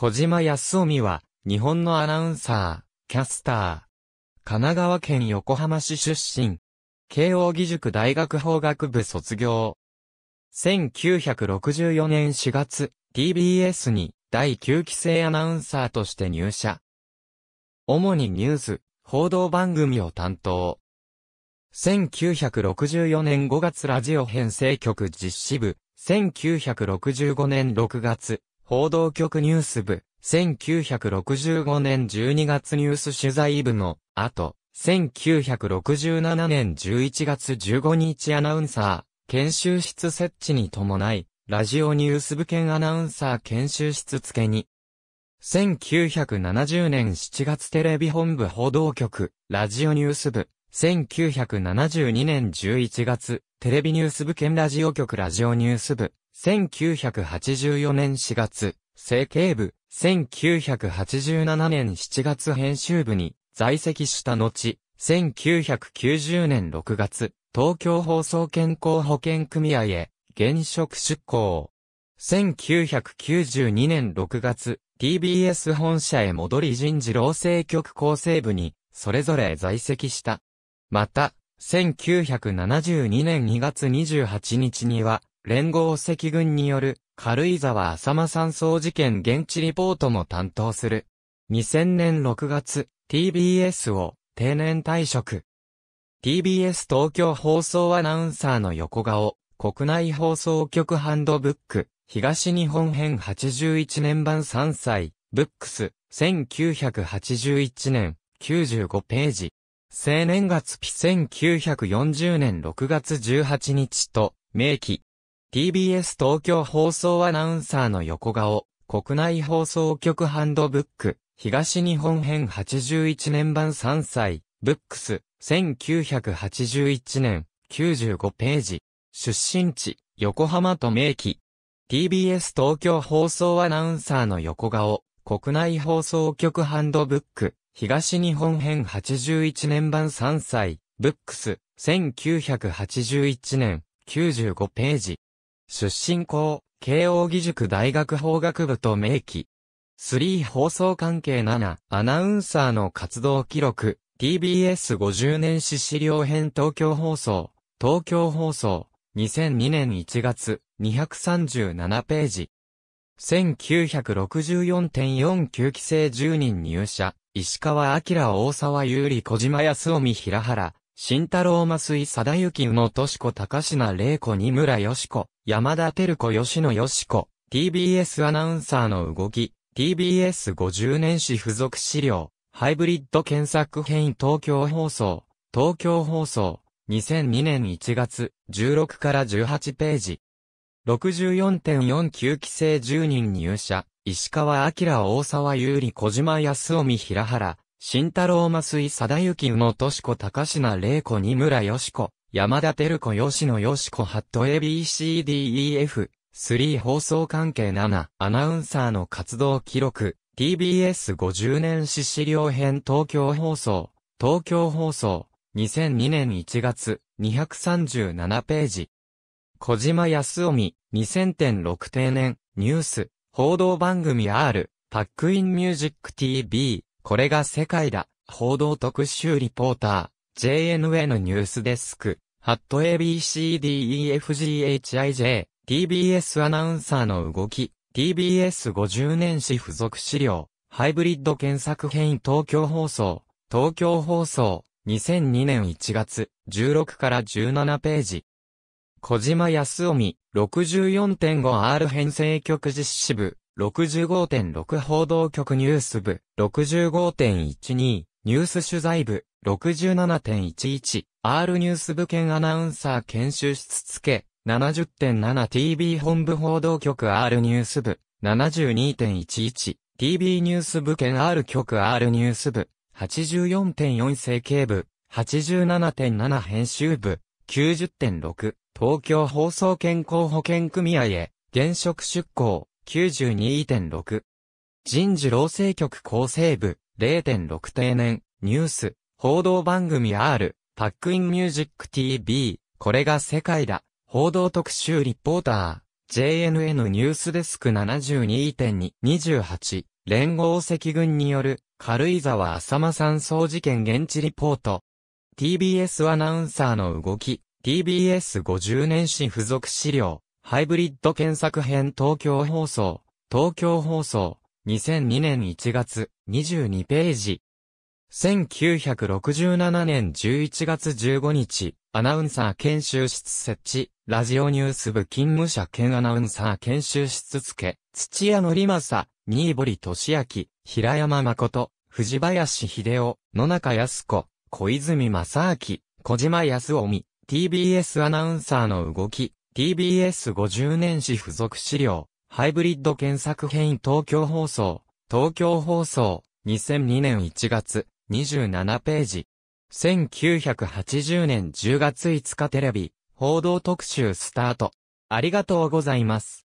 小島康臣は、日本のアナウンサー、キャスター。神奈川県横浜市出身。慶応義塾大学法学部卒業。1964年4月、TBS に第9期生アナウンサーとして入社。主にニュース、報道番組を担当。1964年5月ラジオ編成局実施部、1965年6月、報道局ニュース部、1965年12月ニュース取材部の後、1967年11月15日アナウンサー、研修室設置に伴い、ラジオニュース部兼アナウンサー研修室付けに、1970年7月テレビ本部報道局、ラジオニュース部、1972年11月、テレビニュース部兼ラジオ局ラジオニュース部、1984年4月、政経部、1987年7月編集部に在籍した後、1990年6月、東京放送健康保険組合へ、現職出向。1992年6月、TBS 本社へ戻り人事労政局構成部に、それぞれ在籍した。また、1972年2月28日には、連合赤軍による軽井沢浅間山荘事件現地リポートも担当する。2000年6月、TBS を定年退職。TBS 東京放送アナウンサーの横顔、国内放送局ハンドブック、東日本編81年版3歳、ブックス、1981年、95ページ。青年月日1940年6月18日と、明記。TBS 東京放送アナウンサーの横顔、国内放送局ハンドブック、東日本編81年版3歳、ブックス、1981年、95ページ、出身地、横浜と明記。TBS 東京放送アナウンサーの横顔、国内放送局ハンドブック、東日本編81年版3歳、ブックス、1981年、95ページ。出身校、慶応義塾大学法学部と明記。3放送関係7、アナウンサーの活動記録、TBS50 年史資料編東京放送、東京放送、2002年1月、237ページ。1964.49期生10人入社、石川明大沢優里小島康臣平原、慎太郎増井貞幸宇野敏子高品玲子二村よし子、山田照子吉野よし子、TBS アナウンサーの動き、TBS50 年史付属資料、ハイブリッド検索編東京放送、東京放送、2002年1月、16から18ページ。64.49期生10人入社、石川明大沢優里小島康臣平原、慎太郎増井貞幸宇野俊子高品玲子二村よしこ、山田照子吉野よしこハット ABCDEF、3放送関係7、アナウンサーの活動記録、TBS50 年史資料編東京放送、東京放送、2002年1月、237ページ。小島康臣、2000.6定年、ニュース、報道番組 R、パックインミュージック TV、これが世界だ。報道特集リポーター、JNN ニュースデスク、ハット ABCDEFGHIJ、TBS アナウンサーの動き、TBS50 年史付属資料、ハイブリッド検索編東京放送、東京放送、2002年1月、16から17ページ。小島康臣、64.5R 編成局実施部、65.6報道局ニュース部、65.12、ニュース取材部、67.11、R ニュース部兼アナウンサー研修室付け、7 0 7 t b 本部報道局 R ニュース部、72.11、t b ニュース部兼 R 局 R ニュース部、84.4整形部、87.7編集部、90.6、東京放送健康保険組合へ、現職出向、92.6。人事労政局構成部、0.6定年、ニュース、報道番組 R、パックインミュージック TV、これが世界だ、報道特集リポーター、JNN ニュースデスク72.2、28、連合赤軍による、軽井沢浅間山荘事件現地リポート、TBS アナウンサーの動き、TBS50 年史付属資料、ハイブリッド検索編東京放送、東京放送、2002年1月、22ページ。1967年11月15日、アナウンサー研修室設置、ラジオニュース部勤務者兼アナウンサー研修室付け、土屋のりまさ、新堀俊明、平山誠、藤林秀夫、野中康子、小泉正明、小島康臣、TBS アナウンサーの動き、TBS50 年史付属資料、ハイブリッド検索編東京放送、東京放送、2002年1月、27ページ。1980年10月5日テレビ、報道特集スタート。ありがとうございます。